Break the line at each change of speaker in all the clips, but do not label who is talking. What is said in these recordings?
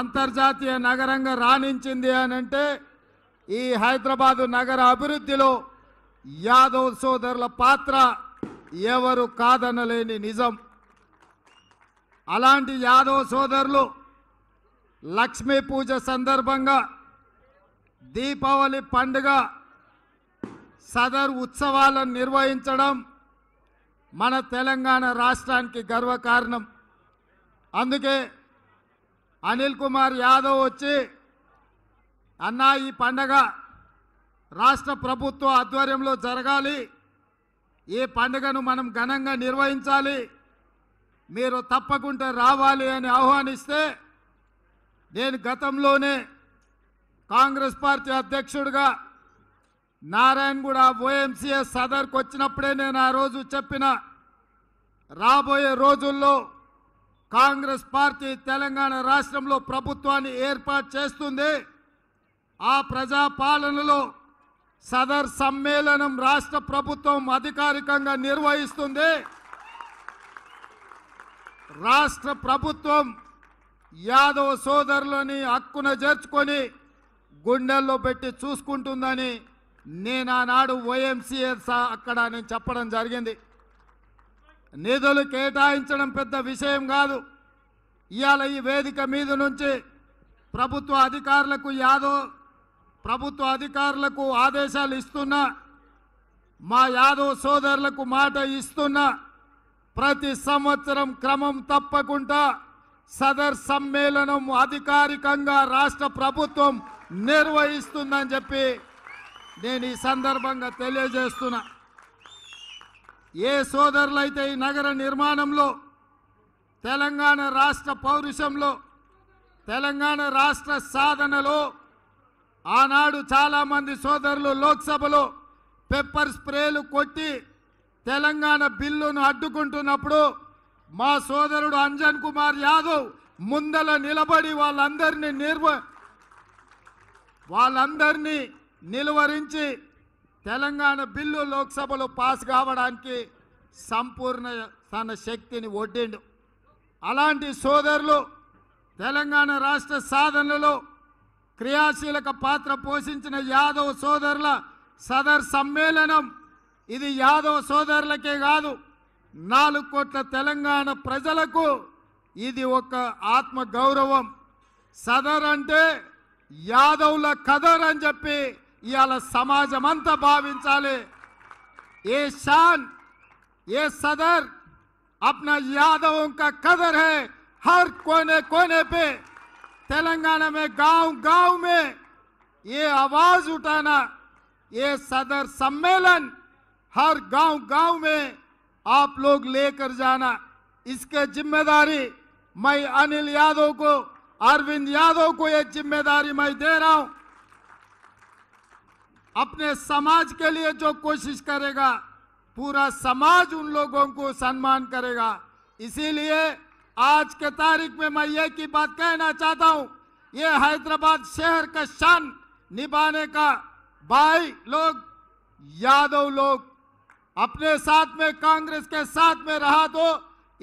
అంతర్జాతీయ నగరంగా రాణించింది అని అంటే ఈ హైదరాబాదు నగర అభివృద్ధిలో యాదవ్ సోదరుల పాత్ర ఎవరు కాదనలేని నిజం అలాంటి యాదవ్ సోదరులు లక్ష్మీ పూజ సందర్భంగా దీపావళి పండుగ సదర్ ఉత్సవాలను నిర్వహించడం మన తెలంగాణ రాష్ట్రానికి గర్వకారణం అందుకే అనిల్ కుమార్ యాదవ్ వచ్చి అన్నా ఈ పండగ రాష్ట్ర ప్రభుత్వ ఆధ్వర్యంలో జరగాలి ఈ పండుగను మనం ఘనంగా నిర్వహించాలి మీరు తప్పకుండా రావాలి అని ఆహ్వానిస్తే నేను గతంలోనే కాంగ్రెస్ పార్టీ అధ్యక్షుడిగా నారాయణగూడ ఓఎంసీఎస్ సదర్కు వచ్చినప్పుడే నేను ఆ రోజు చెప్పిన రాబోయే రోజుల్లో కాంగ్రెస్ పార్టీ తెలంగాణ రాష్ట్రంలో ప్రభుత్వాన్ని ఏర్పాటు చేస్తుంది ఆ ప్రజా పాలనలో సదర్ సమ్మేళనం రాష్ట్ర ప్రభుత్వం అధికారికంగా నిర్వహిస్తుంది రాష్ట్ర ప్రభుత్వం యాదవ సోదరులని హక్కున చేర్చుకొని గుండెల్లో పెట్టి చూసుకుంటుందని నేను ఆనాడు ఓఎంసీఎస్ అక్కడ నేను చెప్పడం జరిగింది నిధులు కేటాయించడం పెద్ద విషయం కాదు ఇవాళ ఈ వేదిక మీద నుంచి ప్రభుత్వ అధికారులకు యాదవ్ ప్రభుత్వ అధికారులకు ఆదేశాలు ఇస్తున్నా మా యాదవ్ సోదరులకు మాట ఇస్తున్నా ప్రతి సంవత్సరం క్రమం తప్పకుండా సదర్ సమ్మేళనం అధికారికంగా రాష్ట్ర ప్రభుత్వం నిర్వహిస్తుందని చెప్పి నేను ఈ సందర్భంగా తెలియజేస్తున్నా ఏ సోదరులైతే ఈ నగర నిర్మాణంలో తెలంగాణ రాష్ట్ర పౌరుషంలో తెలంగాణ రాష్ట్ర సాధనలో ఆనాడు చాలామంది సోదరులు లోక్సభలో పెప్పర్ స్ప్రేలు కొట్టి తెలంగాణ బిల్లును అడ్డుకుంటున్నప్పుడు మా సోదరుడు అంజన్ కుమార్ యాదవ్ ముందల నిలబడి వాళ్ళందరినీ నిర్వ వాళ్ళందరినీ నిలువరించి తెలంగాణ బిల్లు లోక్సభలో పాస్ కావడానికి సంపూర్ణ తన శక్తిని ఒడ్డిండు అలాంటి సోదరులు తెలంగాణ రాష్ట్ర సాధనలో క్రియాశీలక పాత్ర పోషించిన యాదవ సోదరుల సదర్ సమ్మేళనం ఇది యాదవ సోదరులకే కాదు నాలుగు కోట్ల తెలంగాణ ప్రజలకు ఇది ఒక ఆత్మ గౌరవం సదర్ అంటే యాదవుల కదర్ అని చెప్పి ఇవాళ సమాజం అంతా భావించాలి ఏ షాన్ ये सदर अपना यादवों का कदर है हर कोने कोने पे तेलंगाना में गांव गांव में ये आवाज उठाना ये सदर सम्मेलन हर गांव गांव में आप लोग लेकर जाना इसके जिम्मेदारी मैं अनिल यादव को अरविंद यादव को ये जिम्मेदारी मैं दे रहा हूं अपने समाज के लिए जो कोशिश करेगा पूरा समाज उन लोगों को सम्मान करेगा इसीलिए आज के तारीख में मैं ये की बात कहना चाहता हूँ ये हैदराबाद शहर का शान निभाने का भाई लोग यादव लोग अपने साथ में कांग्रेस के साथ में रहा तो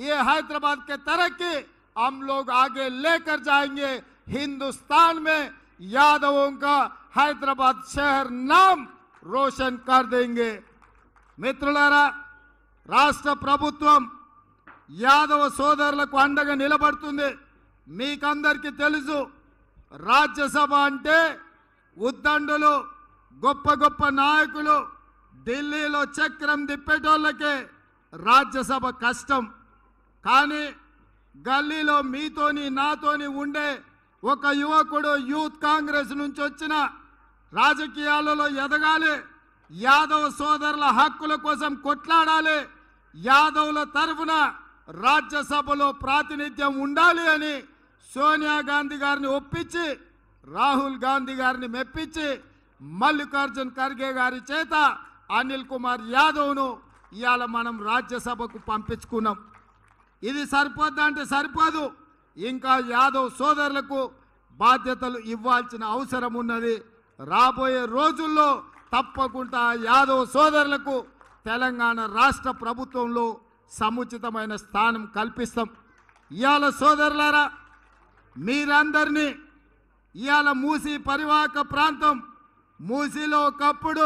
ये हैदराबाद के तरक्की हम लोग आगे लेकर जाएंगे हिंदुस्तान में यादवों का हैदराबाद शहर नाम रोशन कर देंगे మిత్రులారా రాష్ట్ర ప్రభుత్వం యాదవ సోదరులకు అండగా నిలబడుతుంది మీకందరికీ తెలుసు రాజ్యసభ అంటే ఉద్దండులు గొప్ప గొప్ప నాయకులు ఢిల్లీలో చక్రం తిప్పేటోళ్ళకే రాజ్యసభ కష్టం కానీ గల్లీలో మీతోని నాతోని ఉండే ఒక యువకుడు యూత్ కాంగ్రెస్ నుంచి వచ్చిన రాజకీయాలలో ఎదగాలి యాదవ్ సోదరుల హక్కుల కోసం కొట్లాడాలి యాదవ్ల తరఫున రాజ్యసభలో ప్రాతినిధ్యం ఉండాలి అని సోనియా గాంధీ గారిని ఒప్పించి రాహుల్ గాంధీ గారిని మెప్పించి మల్లికార్జున్ ఖర్గే గారి చేత అనిల్ కుమార్ యాదవ్ను ఇవాళ మనం రాజ్యసభకు పంపించుకున్నాం ఇది సరిపోద్దా అంటే సరిపోదు ఇంకా యాదవ్ సోదరులకు బాధ్యతలు ఇవ్వాల్సిన అవసరం ఉన్నది రాబోయే రోజుల్లో తప్పకుండా యాదవ్ సోదరులకు తెలంగాణ రాష్ట్ర ప్రభుత్వంలో సముచితమైన స్థానం కల్పిస్తాం ఇవాళ సోదరులారా మీరందరినీ ఇవాళ మూసీ పరివాహక ప్రాంతం మూసీలో ఒకప్పుడు